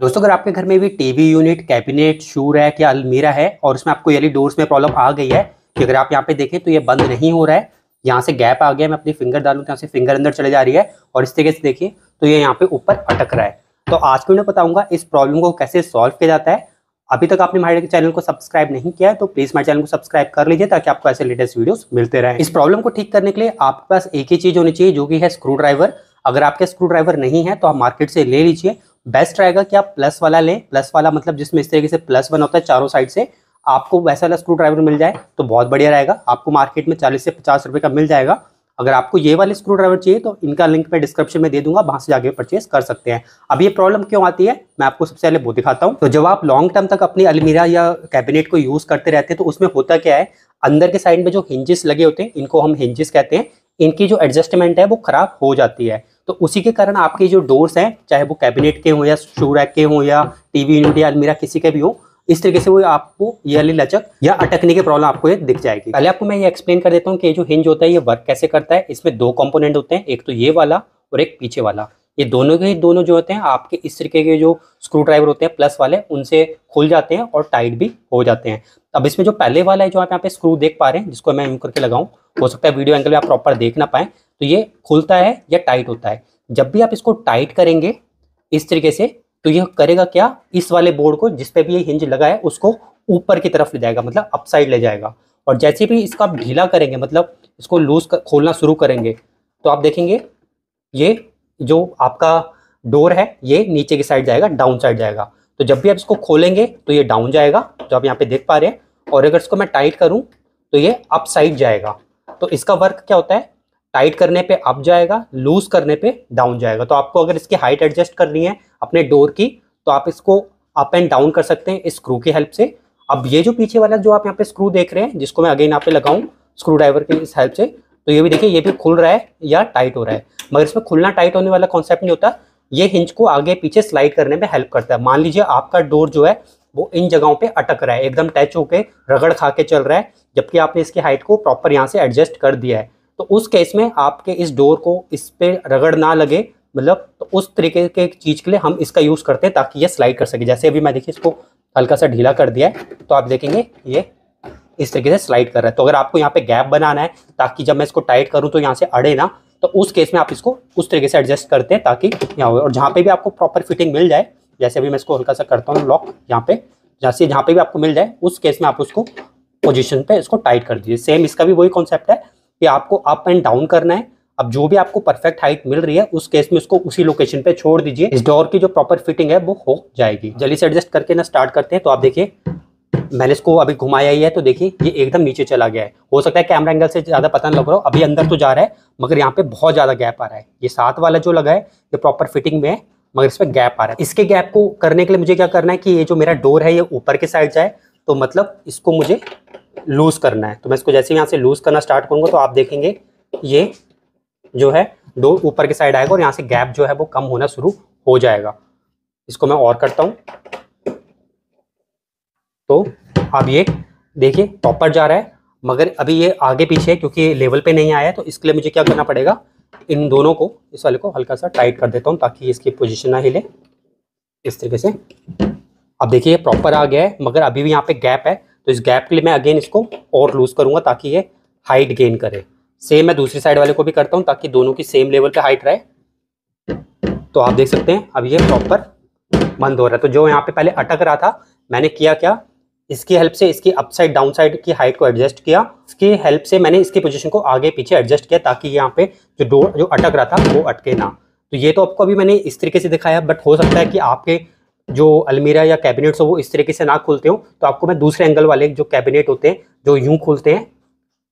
दोस्तों अगर आपके घर में भी TV unit cabinet shoe rack या अलमीरा है और उसमें आपको यली डोर्स में प्रॉब्लम आ गई है कि अगर आप यहाँ पे देखें तो ये बंद नहीं हो रहा है यहाँ से गैप आ गया मैं अपनी फिंगर डालूँ तो यहाँ से फिंगर अंदर चले जा रही है और इस तरीके से देखिए तो ये यहाँ पे ऊपर अटक रहा है तो आज को मैं बताऊंगा इस प्रॉब्लम को कैसे सॉल्व किया जाता है अभी तक आपने हमारे चैनल को सब्सक्राइब नहीं किया है तो प्लीज हमारे चैनल को सब्सक्राइब कर लीजिए ताकि आपको ऐसे लेटेस्ट वीडियोस मिलते रहे इस प्रॉब्लम को ठीक करने के लिए आपके पास एक ही चीज होनी चाहिए जो कि है स्क्रू ड्राइवर अगर आपके स्क्रू ड्राइवर नहीं है तो आप मार्केट से ले लीजिए बेस्ट रहेगा कि आप प्लस वाला लें प्लस वाला मतलब जिसमें इस तरीके से प्लस वन होता है चारों साइड से आपको वैसा वाला स्क्रू ड्राइवर मिल जाए तो बहुत बढ़िया रहेगा आपको मार्केट में चालीस से पचास रुपये का मिल जाएगा अगर आपको ये वाले स्क्रू ड्राइवर चाहिए तो इनका लिंक मैं डिस्क्रिप्शन में दे दूंगा वहाँ से जाके परचेस कर सकते हैं अब ये प्रॉब्लम क्यों आती है मैं आपको सबसे पहले वो दिखाता हूँ तो जब आप लॉन्ग टर्म तक अपनी अलमीरा या कैबिनेट को यूज़ करते रहते हैं तो उसमें होता क्या है अंदर के साइड में जो हिंजेस लगे होते हैं इनको हम हिंजेस कहते हैं इनकी जो एडजस्टमेंट है वो खराब हो जाती है तो उसी के कारण आपके जो डोर्स हैं चाहे वो कैबिनेट के हों या शू रैक के हों या टीवी यूनिट या अलमीरा किसी के भी हो इस तरीके से वो आपको ईयरली लचक या अटकने की प्रॉब्लम आपको ये दिख जाएगी पहले आपको मैं ये एक्सप्लेन कर देता हूँ कि जो हिंज होता है ये वर्क कैसे करता है इसमें दो कॉम्पोनेंट होते हैं एक तो ये वाला और एक पीछे वाला ये दोनों के दोनों जो होते हैं आपके इस तरीके के जो स्क्रू ड्राइवर होते हैं प्लस वाले उनसे खुल जाते हैं और टाइट भी हो जाते हैं अब इसमें जो पहले वाला है जो आप यहाँ पे स्क्रू देख पा रहे हैं जिसको मैं यू करके लगाऊं हो सकता है वीडियो एंगल में आप प्रॉपर देख ना पाए तो ये खुलता है या टाइट होता है जब भी आप इसको टाइट करेंगे इस तरीके से तो यह करेगा क्या इस वाले बोर्ड को जिसपे भी ये हिंज लगा है उसको ऊपर की तरफ ले जाएगा मतलब अपसाइड ले जाएगा और जैसे भी इसका आप ढीला करेंगे मतलब इसको लूज कर, खोलना शुरू करेंगे तो आप देखेंगे ये जो आपका डोर है ये नीचे की साइड जाएगा डाउन साइड जाएगा तो जब भी आप इसको खोलेंगे तो ये डाउन जाएगा जो आप यहाँ पे देख पा रहे हैं और अगर इसको मैं टाइट करूँ तो ये अप साइड जाएगा तो इसका वर्क क्या होता है टाइट करने पे अप जाएगा लूज करने पे डाउन जाएगा तो आपको अगर इसकी हाइट एडजस्ट करनी है अपने डोर की तो आप इसको अप एंड डाउन कर सकते हैं इस स्क्रू की हेल्प से अब ये जो पीछे वाला जो आप यहाँ पे स्क्रू देख रहे हैं जिसको मैं अगेन यहाँ पे लगाऊँ स्क्रू ड्राइवर की इस हेल्प से तो ये भी देखिए ये भी खुल रहा है या टाइट हो रहा है मगर इसमें खुलना टाइट होने वाला कॉन्सेप्ट नहीं होता ये हिंज को आगे पीछे स्लाइड करने में हेल्प करता है मान लीजिए आपका डोर जो है वो इन जगहों पे अटक रहा है एकदम टच होके रगड़ खा के चल रहा है जबकि आपने इसकी हाइट को प्रॉपर यहाँ से एडजस्ट कर दिया है तो उस केस में आपके इस डोर को इस पर रगड़ ना लगे मतलब तो उस तरीके के चीज़ के लिए हम इसका यूज़ करते हैं ताकि ये स्लाइड कर सके जैसे अभी मैं देखिए इसको हल्का सा ढीला कर दिया है तो आप देखेंगे ये इस तरीके से स्लाइड कर रहा है तो अगर आपको यहाँ पे गैप बनाना है ताकि जब मैं इसको टाइट करूँ तो यहाँ से अड़े ना तो उस केस में आप इसको उस तरीके से एडजस्ट करते हैं ताकि यहाँ हो और जहाँ पर भी आपको प्रॉपर फिटिंग मिल जाए जैसे अभी मैं इसको हल्का सा करता हूँ लॉक यहाँ पे जैसे जहाँ पे भी आपको मिल जाए उस केस में आप उसको पोजिशन पर इसको टाइट कर दीजिए सेम इसका भी वही कॉन्सेप्ट है कि आपको अप एंड डाउन करना है अब जो भी आपको परफेक्ट हाइट मिल रही है उस केस में उसको उसी लोकेशन पे छोड़ दीजिए इस डोर की जो प्रॉपर फिटिंग है वो हो जाएगी जल्दी से एडजस्ट करके ना स्टार्ट करते हैं तो आप देखिए मैंने इसको अभी घुमाया ही है तो देखिए ये एकदम नीचे चला गया है हो सकता है कैमरा एंगल से ज़्यादा पता नहीं लग रहा हो अभी अंदर तो जा रहा है मगर यहाँ पे बहुत ज़्यादा गैप आ रहा है ये साथ वाला जो लगा है ये प्रॉपर फिटिंग में है मगर इसमें गैप आ रहा है इसके गैप को करने के लिए मुझे क्या करना है कि ये जो मेरा डोर है ये ऊपर के साइड जाए तो मतलब इसको मुझे लूज़ करना है तो मैं इसको जैसे यहाँ से लूज़ करना स्टार्ट करूँगा तो आप देखेंगे ये जो है डोर ऊपर की साइड आएगा और यहाँ से गैप जो है वो कम होना शुरू हो जाएगा इसको मैं और करता हूँ तो अब ये देखिए प्रॉपर जा रहा है मगर अभी ये आगे पीछे है क्योंकि लेवल पे नहीं आया है तो इसके लिए मुझे क्या करना पड़ेगा इन दोनों को इस वाले को हल्का सा टाइट कर देता हूँ ताकि इसकी पोजिशन ना हिले इस तरीके से अब देखिए ये प्रॉपर आ गया है मगर अभी भी यहाँ पे गैप है तो इस गैप के लिए मैं अगेन इसको और लूज़ करूंगा ताकि ये हाइट गेन करे सेम मैं दूसरी साइड वाले को भी करता हूँ ताकि दोनों की सेम लेवल पे हाइट रहे तो आप देख सकते हैं अब ये प्रॉपर बंद हो रहा है तो जो यहाँ पे पहले अटक रहा था मैंने किया क्या इसकी हेल्प से इसकी अपसाइड डाउन साइड की हाइट को एडजस्ट किया इसकी हेल्प से मैंने इसकी पोजिशन को आगे पीछे एडजस्ट किया ताकि यहाँ पे जो डोर जो अटक रहा था वो अटके ना तो ये तो आपको अभी मैंने इस तरीके से दिखाया बट हो सकता है कि आपके जो अलमीरा या कैबिनेट्स हो वो इस तरीके से ना खुलते हो तो आपको मैं दूसरे एंगल वाले जो कैबिनेट होते हैं जो यूं खुलते हैं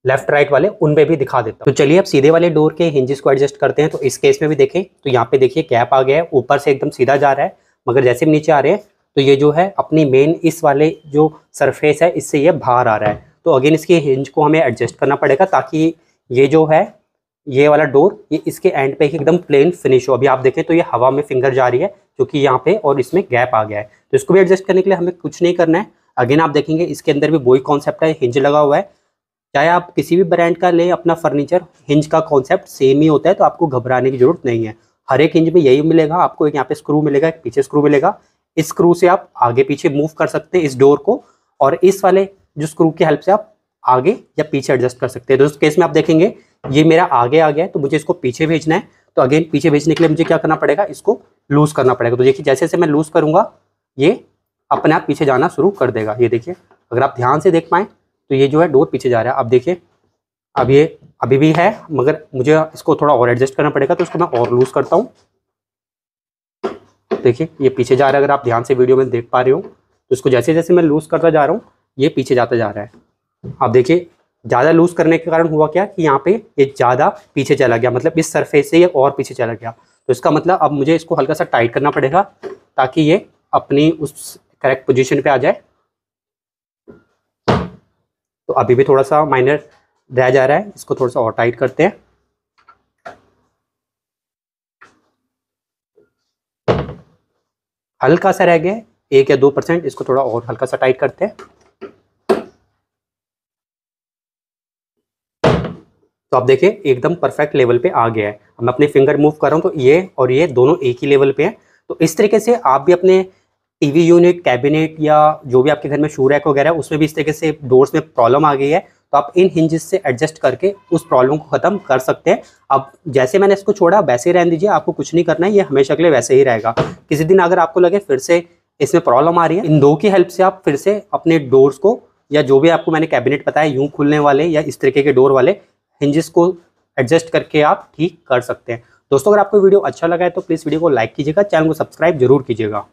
लेफ्ट राइट वाले उनमें भी दिखा देता हूँ तो चलिए अब सीधे वाले डोर के हिंजिस को एडजस्ट करते हैं तो इस केस में भी देखें तो यहाँ पे देखिए कैप आ गया है ऊपर से एकदम सीधा जा रहा है मगर जैसे भी नीचे आ रहे हैं तो ये जो है अपनी मेन इस वाले जो सरफेस है इससे ये बाहर आ रहा है तो अगेन इसके हिंज को हमें एडजस्ट करना पड़ेगा ताकि ये जो है ये वाला डोर ये इसके एंड पे ही एकदम प्लेन फिनिश हो अभी आप देखें तो ये हवा में फिंगर जा रही है क्योंकि यहाँ पे और इसमें गैप आ गया है तो इसको भी एडजस्ट करने के लिए हमें कुछ नहीं करना है अगेन आप देखेंगे इसके अंदर भी बोई कॉन्सेप्ट है हिंज लगा हुआ है चाहे आप किसी भी ब्रांड का लें अपना फर्नीचर हिंज का कॉन्सेप्ट सेम ही होता है तो आपको घबराने की जरूरत नहीं है हर एक हिंज में यही मिलेगा आपको एक यहाँ पे स्क्रू मिलेगा एक पीछे स्क्रू मिलेगा इस स्क्रू से आप आगे पीछे मूव कर सकते हैं इस डोर को और इस वाले जो स्क्रू की हेल्प से आप आगे या पीछे एडजस्ट कर सकते हैं तो उस केस में आप देखेंगे ये मेरा आगे आ गया है तो मुझे इसको पीछे भेजना है तो अगेन पीछे भेजने के लिए मुझे क्या करना पड़ेगा इसको लूज करना पड़ेगा तो देखिए जैसे जैसे मैं लूज करूंगा ये अपने आप पीछे जाना शुरू कर देगा ये देखिए अगर आप ध्यान से देख पाए तो ये जो है डोर पीछे जा रहा है आप देखिए अब ये अभी भी है मगर मुझे इसको थोड़ा और एडजस्ट करना पड़ेगा तो इसको मैं और लूज़ करता हूँ देखिए ये पीछे जा रहा है अगर आप ध्यान से वीडियो में देख पा रहे हो तो इसको जैसे जैसे मैं लूज़ करता जा रहा हूँ ये पीछे जाता जा रहा है आप देखिए ज़्यादा लूज करने के कारण हुआ क्या कि यहाँ पे ये ज़्यादा पीछे चला गया मतलब इस सरफेस से ये और पीछे चला गया तो इसका मतलब अब मुझे इसको हल्का सा टाइट करना पड़ेगा ताकि ये अपनी उस करेक्ट पोजीशन पे आ जाए तो अभी भी थोड़ा सा माइनर रह जा रहा है इसको थोड़ा सा और टाइट करते हैं हल्का सा रह गया एक या दो परसेंट इसको थोड़ा और हल्का सा टाइट करते हैं तो आप देखिए एकदम परफेक्ट लेवल पे आ गया है मैं अपने फिंगर मूव कर रहा हूँ तो ये और ये दोनों एक ही लेवल पे है तो इस तरीके से आप भी अपने टीवी यूनिट कैबिनेट या जो भी आपके घर में शू रैक वगैरह उसमें भी इस तरीके से डोर्स में प्रॉब्लम आ गई है तो आप इन हिंजेस से एडजस्ट करके उस प्रॉब्लम को ख़त्म कर सकते हैं अब जैसे मैंने इसको छोड़ा वैसे ही रहने दीजिए आपको कुछ नहीं करना है ये हमेशा के लिए वैसे ही रहेगा किसी दिन अगर आपको लगे फिर से इसमें प्रॉब्लम आ रही है इन दो की हेल्प से आप फिर से अपने डोर्स को या जो भी आपको मैंने कैबिनेट बताया यूँ खुलने वाले या इस तरीके के डोर वाले हिंजिस को एडजस्ट करके आप ठीक कर सकते हैं दोस्तों अगर आपको वीडियो अच्छा लगा है तो प्लीज़ वीडियो को लाइक कीजिएगा चैनल को सब्सक्राइब जरूर कीजिएगा